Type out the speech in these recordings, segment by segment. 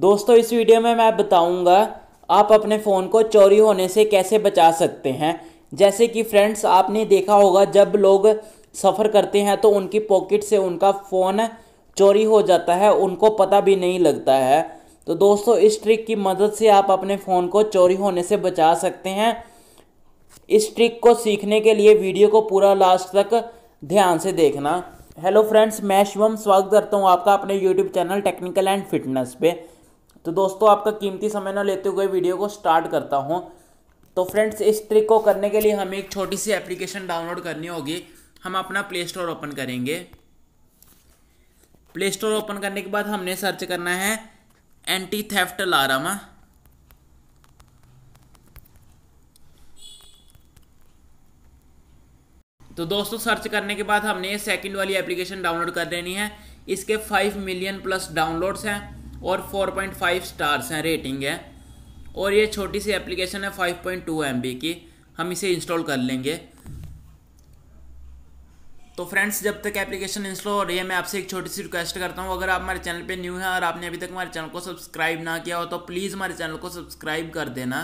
दोस्तों इस वीडियो में मैं बताऊंगा आप अपने फ़ोन को चोरी होने से कैसे बचा सकते हैं जैसे कि फ्रेंड्स आपने देखा होगा जब लोग सफ़र करते हैं तो उनकी पॉकेट से उनका फ़ोन चोरी हो जाता है उनको पता भी नहीं लगता है तो दोस्तों इस ट्रिक की मदद से आप अपने फ़ोन को चोरी होने से बचा सकते हैं इस ट्रिक को सीखने के लिए वीडियो को पूरा लास्ट तक ध्यान से देखना हेलो फ्रेंड्स मैं शिवम स्वागत करता हूँ आपका अपने YouTube channel technical and fitness पे तो दोस्तों आपका कीमती समय ना लेते हुए वीडियो को स्टार्ट करता हूँ तो फ्रेंड्स इस ट्रिक को करने के लिए हमें एक छोटी सी एप्लीकेशन डाउनलोड करनी होगी हम अपना प्ले स्टोर ओपन करेंगे प्ले स्टोर ओपन करने के बाद हमने सर्च करना है एंटी थेफ्ट अलार्म तो दोस्तों सर्च करने के बाद हमने ये सेकंड वाली एप्लीकेशन डाउनलोड कर लेनी है इसके फाइव मिलियन प्लस डाउनलोड्स हैं और 4.5 स्टार्स हैं रेटिंग है और ये छोटी सी एप्लीकेशन है 5.2 पॉइंट की हम इसे इंस्टॉल कर लेंगे तो फ्रेंड्स जब तक एप्लीकेशन इंस्टॉल हो रही है मैं आपसे एक छोटी सी रिक्वेस्ट करता हूँ अगर आप हमारे चैनल पे न्यू हैं और आपने अभी तक हमारे चैनल को सब्सक्राइब ना किया हो तो प्लीज़ हमारे चैनल को सब्सक्राइब कर देना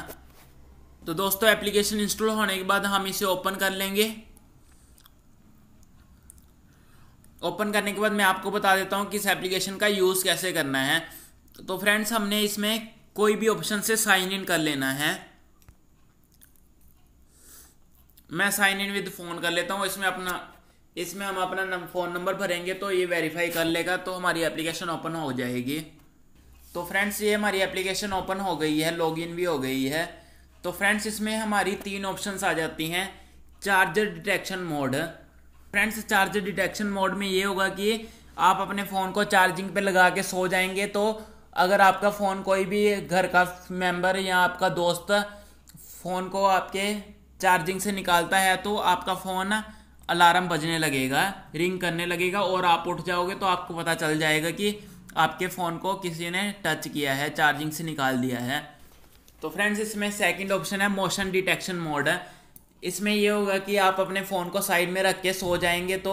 तो दोस्तों एप्लीकेशन इंस्टॉल होने के बाद हम इसे ओपन कर लेंगे ओपन करने के बाद मैं आपको बता देता हूँ कि इस एप्लीकेशन का यूज़ कैसे करना है तो फ्रेंड्स हमने इसमें कोई भी ऑप्शन से साइन इन कर लेना है मैं साइन इन विद फ़ोन कर लेता हूँ इसमें अपना इसमें हम अपना नम, फ़ोन नंबर भरेंगे तो ये वेरीफाई कर लेगा तो हमारी एप्लीकेशन ओपन हो जाएगी तो फ्रेंड्स ये हमारी एप्लीकेशन ओपन हो गई है लॉगिन भी हो गई है तो फ्रेंड्स इसमें हमारी तीन ऑप्शंस आ जाती हैं charger detection mode friends charger detection mode में ये होगा कि आप अपने फ़ोन को चार्जिंग पे लगा के सो जाएंगे तो अगर आपका फ़ोन कोई भी घर का मेंबर या आपका दोस्त फ़ोन को आपके चार्जिंग से निकालता है तो आपका फ़ोन अलार्म बजने लगेगा रिंग करने लगेगा और आप उठ जाओगे तो आपको पता चल जाएगा कि आपके फ़ोन को किसी ने टच किया है चार्जिंग से निकाल दिया है तो फ्रेंड्स इसमें सेकंड ऑप्शन है मोशन डिटेक्शन मोड इसमें यह होगा कि आप अपने फ़ोन को साइड में रख के सो जाएंगे तो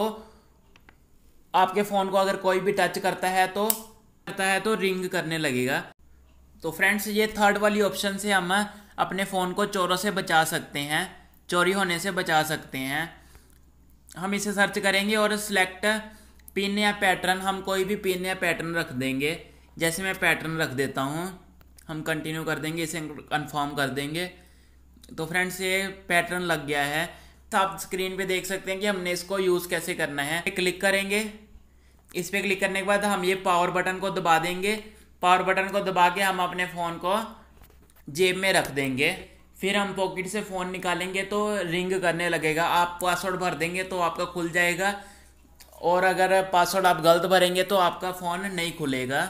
आपके फ़ोन को अगर कोई भी टच करता है तो करता है तो रिंग करने लगेगा तो फ्रेंड्स ये थर्ड वाली ऑप्शन से हम अपने फ़ोन को चोरों से बचा सकते हैं चोरी होने से बचा सकते हैं हम इसे सर्च करेंगे और सिलेक्ट पिन या पैटर्न हम कोई भी पिन या पैटर्न रख देंगे जैसे मैं पैटर्न रख देता हूँ हम कंटिन्यू कर देंगे इसे कंफर्म कर देंगे तो फ्रेंड्स ये पैटर्न लग गया है तो आप स्क्रीन पे देख सकते हैं कि हमने इसको यूज़ कैसे करना है क्लिक करेंगे इस पर क्लिक करने के बाद हम ये पावर बटन को दबा देंगे पावर बटन को दबा के हम अपने फ़ोन को जेब में रख देंगे फिर हम पॉकेट से फ़ोन निकालेंगे तो रिंग करने लगेगा आप पासवर्ड भर देंगे तो आपका खुल जाएगा और अगर पासवर्ड आप गलत भरेंगे तो आपका फ़ोन नहीं खुलेगा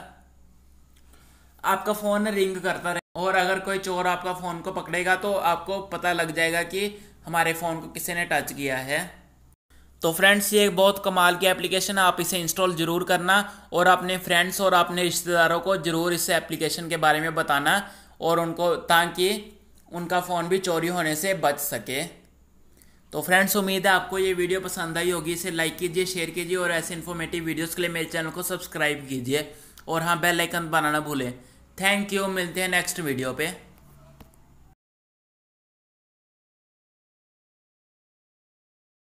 आपका फ़ोन रिंग करता रहे और अगर कोई चोर आपका फ़ोन को पकड़ेगा तो आपको पता लग जाएगा कि हमारे फ़ोन को किसी ने टच किया है तो फ्रेंड्स ये बहुत कमाल की एप्लीकेशन है आप इसे इंस्टॉल ज़रूर करना और अपने फ्रेंड्स और अपने रिश्तेदारों को ज़रूर इस एप्लीकेशन के बारे में बताना और उनको ताकि उनका फ़ोन भी चोरी होने से बच सके तो फ्रेंड्स उम्मीद है आपको ये वीडियो पसंद आई होगी इसे लाइक कीजिए शेयर कीजिए और ऐसे इन्फॉर्मेटिव वीडियोस के लिए मेरे चैनल को सब्सक्राइब कीजिए और हाँ बेल आइकन बनाना भूलें थैंक यू मिलते हैं नेक्स्ट वीडियो पर